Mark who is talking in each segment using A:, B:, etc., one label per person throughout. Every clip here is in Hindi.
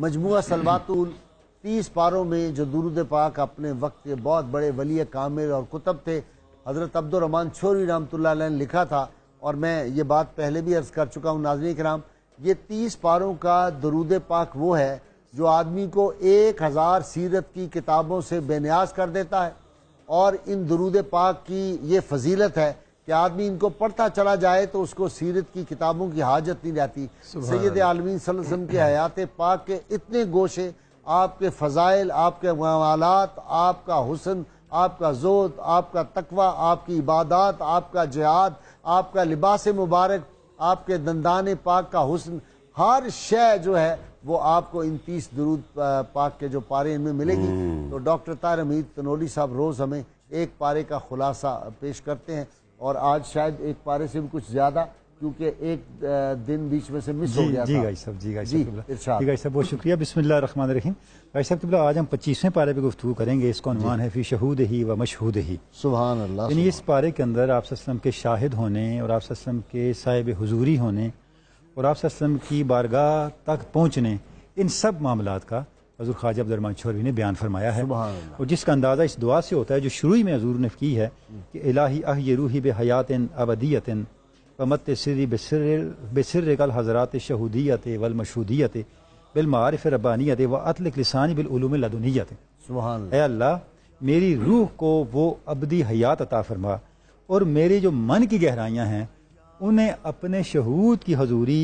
A: मजमु सलवातुल तीस पारों में जो दुरुद पाक अपने वक्त के बहुत बड़े वली कामिर और कुतब थे हज़रत अब्दुलरमान छोरी राम ने लिखा था और मैं ये बात पहले भी अर्ज़ कर चुका हूँ नाजरी कराम ये तीस पारों का दरूद पाक वो है जो आदमी को एक हज़ार सीरत की किताबों से बेनियाज कर देता है और इन दरूद पाक की ये फजीलत है कि आदमी इनको पढ़ता चला जाए तो उसको सीरत की किताबों की हाजत नहीं रहती सैद आलमीन वसम के हयात पाक के इतने गोशे आपके फ़जाइल आपके मामलात आपका हुसन आपका जोत आपका तकवा आपकी इबादत आपका जहाद आपका लिबास मुबारक आपके दंदान पाक का हुसन हर शय जो है वो आपको इन तीस दरूद पाक के जो पारे इनमें मिलेगी हम्म। तो डॉक्टर तार अमीद तनोली साहब रोज़ हमें एक पारे का खुलासा पेश करते हैं और आज शायद एक पारे से भी कुछ ज्यादा क्योंकि एक दिन बीच में से मिस हो गया जी गाई साहब जी गाई साहब जी गाई
B: साहब बहुत शुक्रिया बिस्मिल्लाह रहमान रहीम गाई साहब किबला आज हम पच्चीसवें पारे पे गुफ्तु करेंगे इसका अनुमान है फिर शहूद ही व मशहूद ही सुबह इस पारे के अंदर आप के शाहिद होने और आप के साहिब हजूरी होने और आप की बारगाह तक पहुँचने इन सब मामला का हजूर ख्वाजा अब्दुलरमान शौरवी ने बयान फरमाया है और जिसका अंदाज़ा इस दुआ से होता है जो शुरू में हजूर ने की है कि इलाही अह ये रूही बे हयातिन अबदीतिन वमत सिर बसर बसर गल हजरात शहूदियत वल मशहूदियत बिलमारफ रबानियत व अतल लसानी बिलूम लदुनियत अल्लाह मेरी रूह को वो अबदी हयात अता फरमा और मेरे जो मन की गहराइयाँ हैं उन्हें अपने शहूद की हजूरी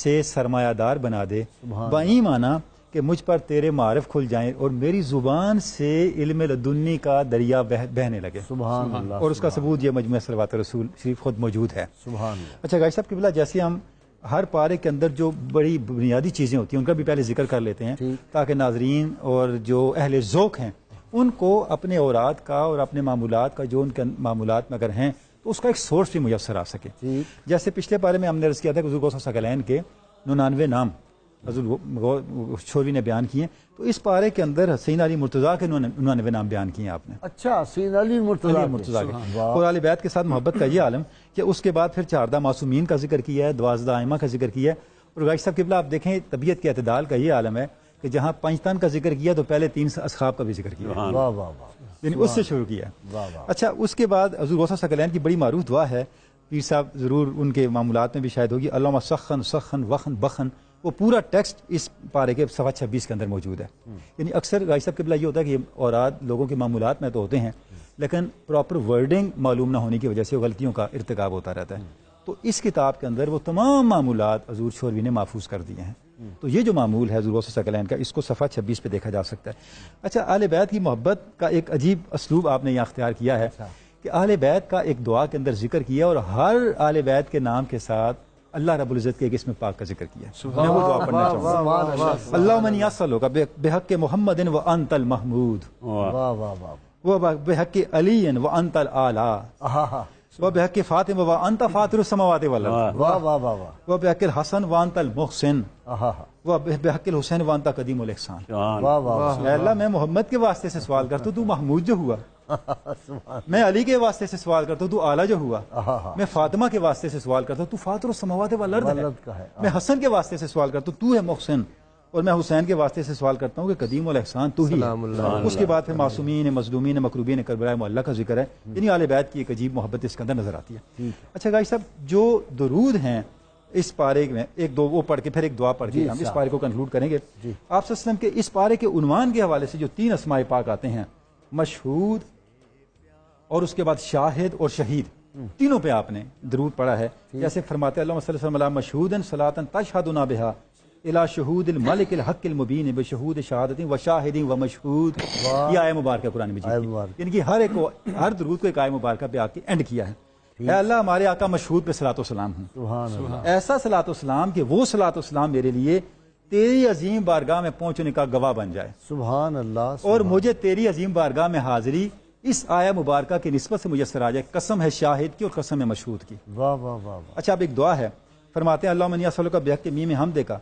B: से सरमायादार बना दे बई माना कि मुझ पर तेरे मारफ खुल जाएं और मेरी ज़ुबान से इल्म लदुन्नी का दरिया बह, बहने लगे सुबह और उसका सबूत यह मजमू सलवा रसूल शरीफ खुद मौजूद है सुबह अच्छा गाय साहब बिला जैसे हम हर पारे के अंदर जो बड़ी बुनियादी चीज़ें होती हैं उनका भी पहले जिक्र कर लेते हैं ताकि नाजरीन और जो अहल ओक हैं उनको अपने औरात का और अपने मामूलत का जो उनके मामूलत में अगर हैं तो उसका एक सोर्स भी मुयसर आ सके जैसे पिछले पारे में हमने अर्ज़ किया था कि सकलैन के नुनानवे नाम हजूर शोरवी ने बयान किए तो इस पारे के अंदर हसीन अली मुर्तज़ा के उन्होंने भी नाम बयान किए आपने
A: अच्छा हसीन अली मुर्तज़ा मुर्तज़ा के और
B: अली बैत के साथ मोहब्बत का ये आलम कि उसके बाद फिर चारदा मासूमीन का जिक्र किया है दवाजदा आयमा का जिक्र किया है और गाइश साहब किबला आप देखें तबीयत के अतदाल का ये आलम है कि जहाँ पंचतन का जिक्र किया तो पहले तीन असखाब का भी जिक्र किया यानी उससे शुरू किया अच्छा उसके बाद हजूर गौसा सकलैन की बड़ी मरूफ दुआ है पीर साहब ज़रूर उनके मामूलत में भी शायद होगी अल्लाह सखन सखन वखन बखन वो पूरा टेक्स्ट इस पारे के सवा छब्बीस के अंदर मौजूद है यानी अक्सर गाई साहब के बिला ये होता है कि और लोगों के मामूलत में तो होते हैं लेकिन प्रॉपर वर्डिंग मालूम ना होने की वजह से गलतियों का इरतकब होता रहता है तो इस किताब के अंदर वो तमाम मामूलत हजूर शोरवी ने महफूज कर दिए हैं तो ये जो मामूल है सकलैन का इसको सफ़ा छब्बीस पे देखा जा सकता है अच्छा आल बैत की मोहब्बत का एक अजीब असलूब आपने यहाँ अख्तियार किया है अच्छा। कि आल बैत का एक दुआ के अंदर जिक्र किया और हर आल बैत के नाम के साथ अल्लाह रबुल्ज़त के एक इसमें पाक का जिक्र किया मैं वो दुआ पढ़ना चाहूँगा अल्लाह मनिया सलोगा बेहक मोहम्मद व अनतल महमूद वो बेहक के अली व अनतल आला वह बेहक के व अंत फातिर समावाद वाला
A: वह
B: बेहक हसन व अनतल मुहसिन वह बेहक हुसैन व अंता कदीम अल्लाह मैं मोहम्मद के वास्ते से सवाल करता हूँ तू महमूद जो हुआ
A: मैं
B: अली के वास्ते से सवाल करता हूँ तू आला जो हुआ हाँ, हाँ, हाँ। मैं फातिमा के वास्ते से सवाल करता हूँ तू फातर समावत वर्द है।, है मैं हसन के वास्ते से सवाल करता हूँ तू है मोहसिन और मैं हुसैन के वास्ते से सवाल करता हूँ कि कदीम और एहसान तू ही उसके बाद फिर मासूमी ने मजलूमी ने मकरूबी ने करबरा मोल्ला का जिक्र है हम्म। इन्हीं आल बैत की एक अजीब मोहब्बत इसके अंदर नजर आती है अच्छा गाई साहब जो दरूद हैं इस पारे में एक दो वो पढ़ के फिर एक दुआ पढ़ के हम इस पारे को कंक्लूड करेंगे आप सस्लम के इस पारे के उनवान के हवाले से जो तीन असमाय पाक आते हैं मशहूद और उसके बाद शाहिद और शहीद तीनों पे आपने दरूद पढ़ा है जैसे फरमाते मशहूदन सलातन तशहदना बेहा इला शहूद मलिक हक़ मुबीन बशहूद शहादती व शाहिदी व मशहूद ये आय मुबारक कुरान मजीद इनकी हर एक हर दरूद को एक आय मुबारक पे आके एंड किया है अल्लाह हमारे आका मशहूद पे सलात सलाम हूँ ऐसा सलातो सलाम कि वो सलात सलाम मेरे लिए तेरी अजीम बारगाह में पहुंचने का गवाह बन जाए सुबह अल्लाह और मुझे तेरी अजीम बारगाह में हाजिरी इस आया मुबारक की नस्बत से मुयसर आ जाए कसम है शाहिद की और कसम है मशहूद की वाह वाह वाह वा। अच्छा अब एक दुआ है फरमाते हैं अल्लाह मनिया का बेहक के मीम हम देखा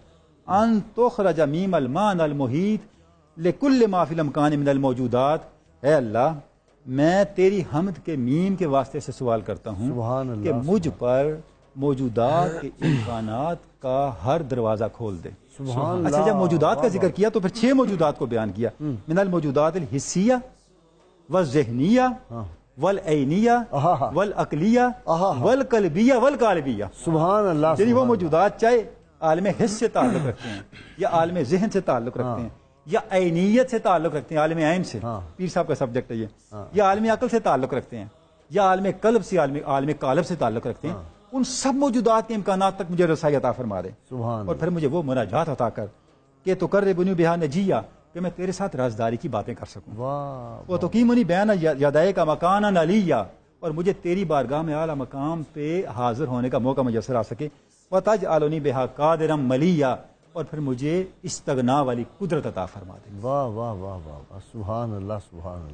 B: अन तो खराजा मीम अलमान अलमोहित लेकुल्ल माफिल अमकान मिनलमौजूदात है अल्लाह मैं तेरी हमद के मीम के वास्ते से सवाल करता हूँ कि मुझ पर मौजूदात के इम्कान का हर दरवाज़ा खोल दे अच्छा जब मौजूदात का जिक्र किया तो फिर छह मौजूदात को बयान किया हम्म। मिनल मौजूदात हिस्सिया व जहनिया वल ऐनिया वल अकलिया वल कलबिया वल कालबिया सुबह यानी वो मौजूदात चाहे आलम हिस्स से ताल्लुक रखते हैं या आलम जहन से ताल्लुक हाँ। रखते हैं या ऐनियत से ताल्लुक रखते हैं आलम आइन से हाँ। पीर साहब का सब्जेक्ट है ये हाँ। या आलम अकल से ताल्लुक रखते हैं या आलम कलब से आलम आलम कालब से ताल्लुक रखते हैं उन सब मौजूदात के इम्कान तक मुझे रसाई अता फरमा दे और फिर मुझे वो मुनाजात अता कर के तो कर बिहार ने जिया कि मैं तेरे साथ राजदारी की बातें कर सकूँ वो तो की मुनि बयान यदाय का मकान अलिया और मुझे तेरी बारगाह में आला मकाम पे हाजिर होने का मौका मुयसर आ सके व तज आलोनी बेहा कादरम मलिया और फिर मुझे तगना वाली कुदरत अता फरमा
A: दे वाह वाह वाह वाह सुहान अल्लाह